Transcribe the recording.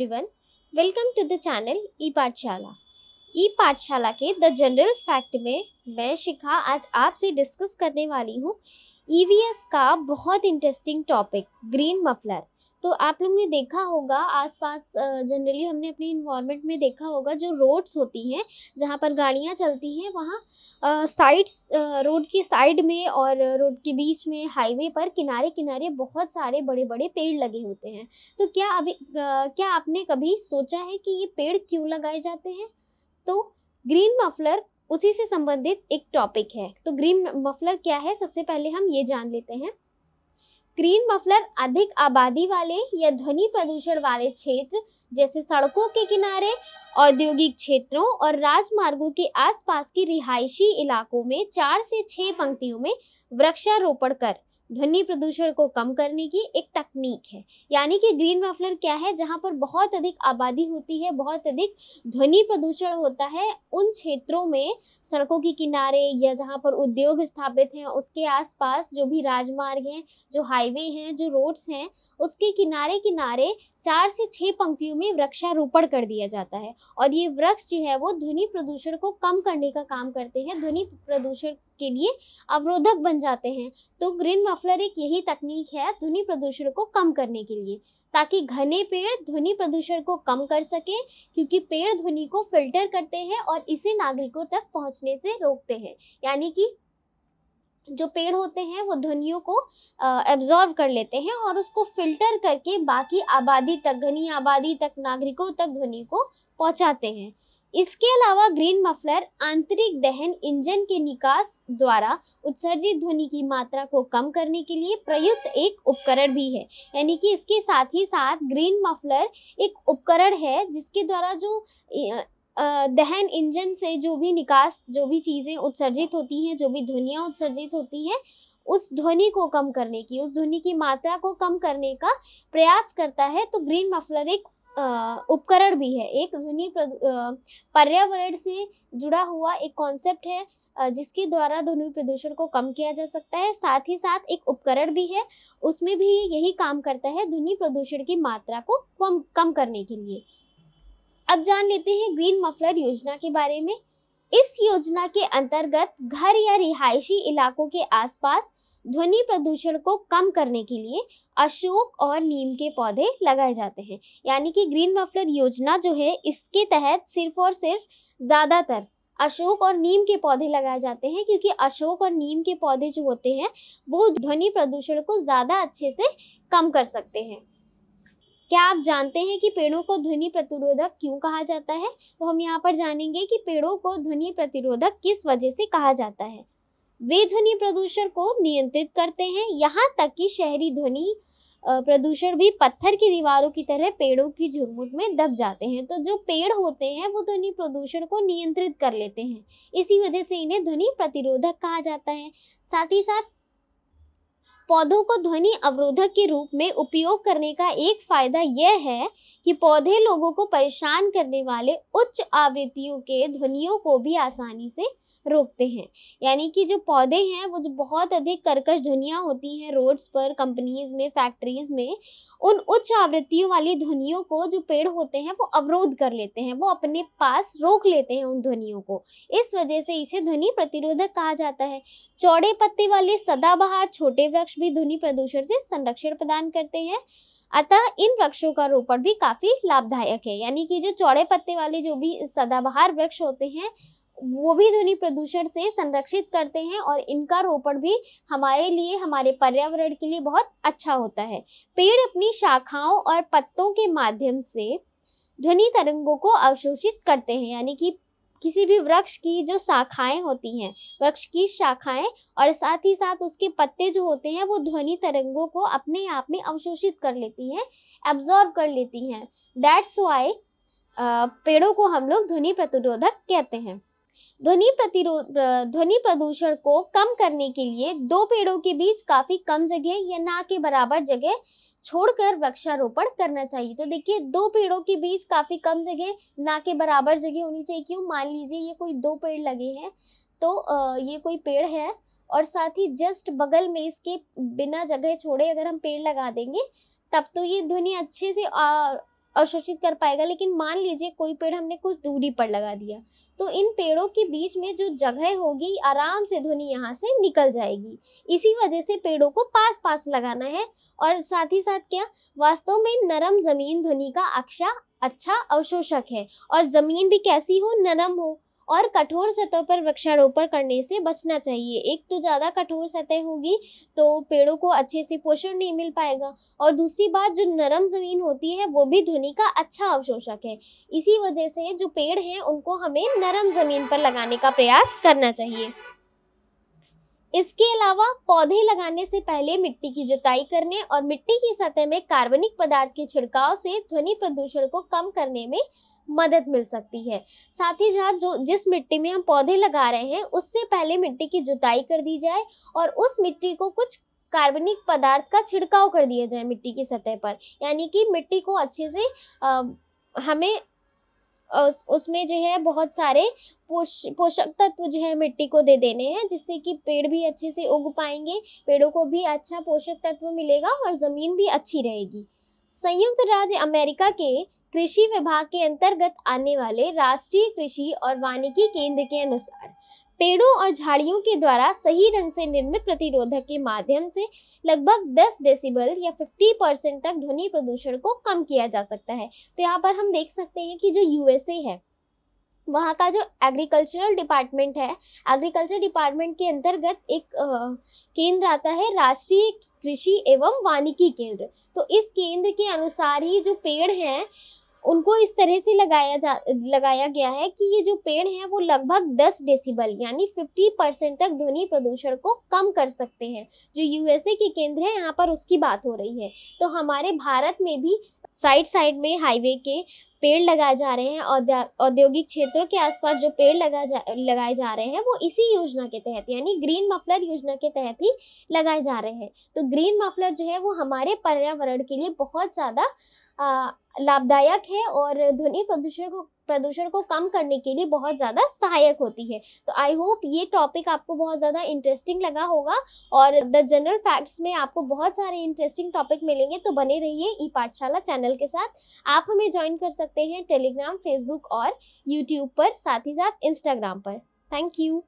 everyone welcome to the channel E Pathshala E पाठशाला के the general fact में मैं शिखा आज आपसे डिस्कस करने वाली हूँ ईवीएस e का बहुत इंटरेस्टिंग टॉपिक ग्रीन मफलर तो आप लोग ने देखा होगा आसपास जनरली हमने अपनी इन्वायरमेंट में देखा होगा जो रोड्स होती हैं जहाँ पर गाड़ियाँ चलती हैं वहाँ साइड्स रोड के साइड में और रोड के बीच में हाईवे पर किनारे किनारे बहुत सारे बड़े बड़े पेड़ लगे होते हैं तो क्या अभी क्या आपने कभी सोचा है कि ये पेड़ क्यों लगाए जाते हैं तो ग्रीन मफलर उसी से संबंधित एक टॉपिक है तो ग्रीन मफलर क्या है सबसे पहले हम ये जान लेते हैं क्रीन मफलर अधिक आबादी वाले या ध्वनि प्रदूषण वाले क्षेत्र जैसे सड़कों के किनारे औद्योगिक क्षेत्रों और राजमार्गों के आसपास के रिहायशी इलाकों में चार से छः पंक्तियों में वृक्षारोपण कर ध्वनि प्रदूषण को कम करने की एक तकनीक है यानी कि ग्रीन मफलर क्या है जहाँ पर बहुत अधिक आबादी होती है बहुत अधिक ध्वनि प्रदूषण होता है उन क्षेत्रों में सड़कों के किनारे या जहाँ पर उद्योग स्थापित हैं उसके आसपास जो भी राजमार्ग हैं जो हाईवे हैं जो रोड्स हैं उसके किनारे किनारे चार से छः पंक्तियों में वृक्षारोपण कर दिया जाता है और ये वृक्ष जो है वो ध्वनि प्रदूषण को कम करने का काम करते हैं ध्वनि प्रदूषण के लिए अवरोधक बन जाते हैं तो ग्रीन मफलर एक यही तकनीक है ध्वनि प्रदूषण को कम करने के लिए ताकि घने पेड़ ध्वनि प्रदूषण को कम कर सके क्योंकि पेड़ ध्वनि को फिल्टर करते हैं और इसे नागरिकों तक पहुंचने से रोकते हैं यानी कि जो पेड़ होते हैं वो ध्वनियों को एब्जॉर्व कर लेते हैं और उसको फिल्टर करके बाकी आबादी तक घनी आबादी तक नागरिकों तक ध्वनि को पहुंचाते हैं इसके अलावा ग्रीन मफलर आंतरिक दहन इंजन के निकास द्वारा उत्सर्जित ध्वनि की मात्रा को कम करने के लिए प्रयुक्त एक उपकरण भी है यानी कि इसके साथ ही साथ ग्रीन मफलर एक उपकरण है जिसके द्वारा जो दहन इंजन से जो भी निकास जो भी चीज़ें उत्सर्जित होती हैं जो भी ध्वनियाँ उत्सर्जित होती हैं उस ध्वनि को कम करने की उस ध्वनि की मात्रा को कम करने का प्रयास करता है तो ग्रीन मफलर एक उपकरण भी है एक ध्वनि पर्यावरण से जुड़ा हुआ एक कॉन्सेप्ट है जिसके द्वारा ध्वनि प्रदूषण को कम किया जा सकता है साथ ही साथ एक उपकरण भी है उसमें भी यही काम करता है ध्वनि प्रदूषण की मात्रा को कम कम करने के लिए अब जान लेते हैं ग्रीन मफलर योजना के बारे में इस योजना के अंतर्गत घर या रिहायशी इलाकों के आसपास ध्वनि प्रदूषण को कम करने के लिए अशोक और नीम के पौधे लगाए जाते हैं यानी कि ग्रीन मफलर योजना जो है इसके तहत सिर्फ और सिर्फ ज़्यादातर अशोक और नीम के पौधे लगाए जाते हैं क्योंकि अशोक और नीम के पौधे जो होते हैं वो ध्वनि प्रदूषण को ज़्यादा अच्छे से कम कर सकते हैं क्या आप जानते हैं कि पेड़ों को ध्वनि प्रतिरोधक क्यों कहा जाता है तो हम यहाँ पर जानेंगे कि पेड़ों को ध्वनि प्रतिरोधक किस वजह से कहा जाता है वे ध्वनि प्रदूषण को नियंत्रित करते हैं यहाँ तक कि शहरी ध्वनि प्रदूषण भी पत्थर की दीवारों की तरह पेड़ों की झुरमुट में दब जाते हैं तो जो पेड़ होते हैं वो ध्वनि प्रदूषण को नियंत्रित कर लेते हैं इसी वजह से इन्हें ध्वनि प्रतिरोधक कहा जाता है साथ ही साथ पौधों को ध्वनि अवरोधक के रूप में उपयोग करने का एक फायदा यह है कि पौधे लोगों को परेशान करने वाले उच्च आवृत्तियों के ध्वनियों को भी आसानी से रोकते हैं यानी कि जो पौधे हैं वो जो बहुत अधिक कर्कश ध्वनियाँ होती हैं रोड्स पर कंपनीज में फैक्ट्रीज में उन उच्च आवृत्तियों वाली ध्वनियों को जो पेड़ होते हैं वो अवरोध कर लेते हैं वो अपने पास रोक लेते हैं उन ध्वनियों को इस वजह से इसे ध्वनि प्रतिरोधक कहा जाता है चौड़े पत्ते वाले सदाबहार छोटे वृक्ष भी ध्वनि प्रदूषण से संरक्षण प्रदान करते हैं अतः इन वृक्षों का रोपण भी काफी लाभदायक है यानी कि जो चौड़े पत्ते वाले जो भी सदाबहार वृक्ष होते हैं वो भी ध्वनि प्रदूषण से संरक्षित करते हैं और इनका रोपण भी हमारे लिए हमारे पर्यावरण के लिए बहुत अच्छा होता है पेड़ अपनी शाखाओं और पत्तों के माध्यम से ध्वनि तरंगों को अवशोषित करते हैं यानी कि किसी भी वृक्ष की जो शाखाएं होती हैं वृक्ष की शाखाएं और साथ ही साथ उसके पत्ते जो होते हैं वो ध्वनि तरंगों को अपने आप में अवशोषित कर लेती हैं एब्जॉर्ब कर लेती हैं दैट्स वाई पेड़ों को हम लोग ध्वनि प्रतिरोधक कहते हैं ध्वनि प्रतिरोध ध्वनि प्रदूषण को कम करने के लिए दो पेड़ों के बीच काफी कम जगह या ना के बराबर जगह छोड़कर वृक्षारोपण करना चाहिए तो देखिए दो पेड़ों के बीच काफी कम जगह ना के बराबर जगह होनी चाहिए क्यों मान लीजिए ये कोई दो पेड़ लगे हैं तो ये कोई पेड़ है और साथ ही जस्ट बगल में इसके बिना जगह छोड़े अगर हम पेड़ लगा देंगे तब तो ये ध्वनि अच्छे से अवशोषित कर पाएगा लेकिन मान लीजिए कोई पेड़ हमने कुछ दूरी पर लगा दिया तो इन पेड़ों के बीच में जो जगह होगी आराम से ध्वनि यहाँ से निकल जाएगी इसी वजह से पेड़ों को पास पास लगाना है और साथ ही साथ क्या वास्तव में नरम जमीन ध्वनि का अक्षा अच्छा अवशोषक है और जमीन भी कैसी हो नरम हो और कठोर सतह पर वृक्षारोपण करने से बचना चाहिए एक तो ज़्यादा कठोर सतह होगी तो पेड़ों को अच्छे से पोषण नहीं मिल पाएगा और दूसरी बात जो नरम ज़मीन होती है वो भी ध्वनि का अच्छा अवशोषक है इसी वजह से जो पेड़ हैं उनको हमें नरम ज़मीन पर लगाने का प्रयास करना चाहिए इसके अलावा पौधे लगाने से पहले मिट्टी की जुताई करने और मिट्टी की सतह में कार्बनिक पदार्थ के छिड़काव से ध्वनि प्रदूषण को कम करने में मदद मिल सकती है साथ ही साथ जो जिस मिट्टी में हम पौधे लगा रहे हैं उससे पहले मिट्टी की जुताई कर दी जाए और उस मिट्टी को कुछ कार्बनिक पदार्थ का छिड़काव कर दिया जाए मिट्टी की सतह पर यानी कि मिट्टी को अच्छे से आ, हमें उस उसमें जो है बहुत सारे पोष पोषक तत्व जो है मिट्टी को दे देने हैं जिससे कि पेड़ भी अच्छे से उग पाएंगे पेड़ों को भी अच्छा पोषक तत्व मिलेगा और ज़मीन भी अच्छी रहेगी संयुक्त राज्य अमेरिका के कृषि विभाग के अंतर्गत आने वाले राष्ट्रीय कृषि और वानिकी केंद्र के अनुसार पेड़ों और झाड़ियों के द्वारा सही ढंग से निर्मित प्रतिरोधक के माध्यम से लगभग 10 डेसिबल या 50 परसेंट तक ध्वनि प्रदूषण को कम किया जा सकता है तो यहाँ पर हम देख सकते हैं कि जो यूएसए है वहाँ का जो एग्रीकल्चरल डिपार्टमेंट है एग्रीकल्चर डिपार्टमेंट के अंतर्गत एक केंद्र आता है राष्ट्रीय कृषि एवं वानिकी केंद्र तो इस केंद्र के अनुसार ही जो पेड़ हैं उनको इस तरह से लगाया जा लगाया गया है कि ये जो पेड़ हैं वो लगभग 10 डेसिबल यानी 50 परसेंट तक ध्वनि प्रदूषण को कम कर सकते हैं जो यूएसए के केंद्र है यहाँ पर उसकी बात हो रही है तो हमारे भारत में भी साइड साइड में हाईवे के पेड़ लगाए जा रहे हैं औद्योगिक क्षेत्रों के आसपास जो पेड़ लगा जा लगाए जा रहे हैं वो इसी योजना के तहत यानी ग्रीन मफलर योजना के तहत ही लगाए जा रहे हैं तो ग्रीन मफलर जो है वो हमारे पर्यावरण के लिए बहुत ज़्यादा लाभदायक है और ध्वनि प्रदूषण को प्रदूषण को कम करने के लिए बहुत ज़्यादा सहायक होती है तो आई होप ये टॉपिक आपको बहुत ज़्यादा इंटरेस्टिंग लगा होगा और द जनरल फैक्ट्स में आपको बहुत सारे इंटरेस्टिंग टॉपिक मिलेंगे तो बने रहिए ई पाठशाला चैनल के साथ आप हमें ज्वाइन कर सकते हैं टेलीग्राम फेसबुक और यूट्यूब पर साथ ही साथ इंस्टाग्राम पर थैंक यू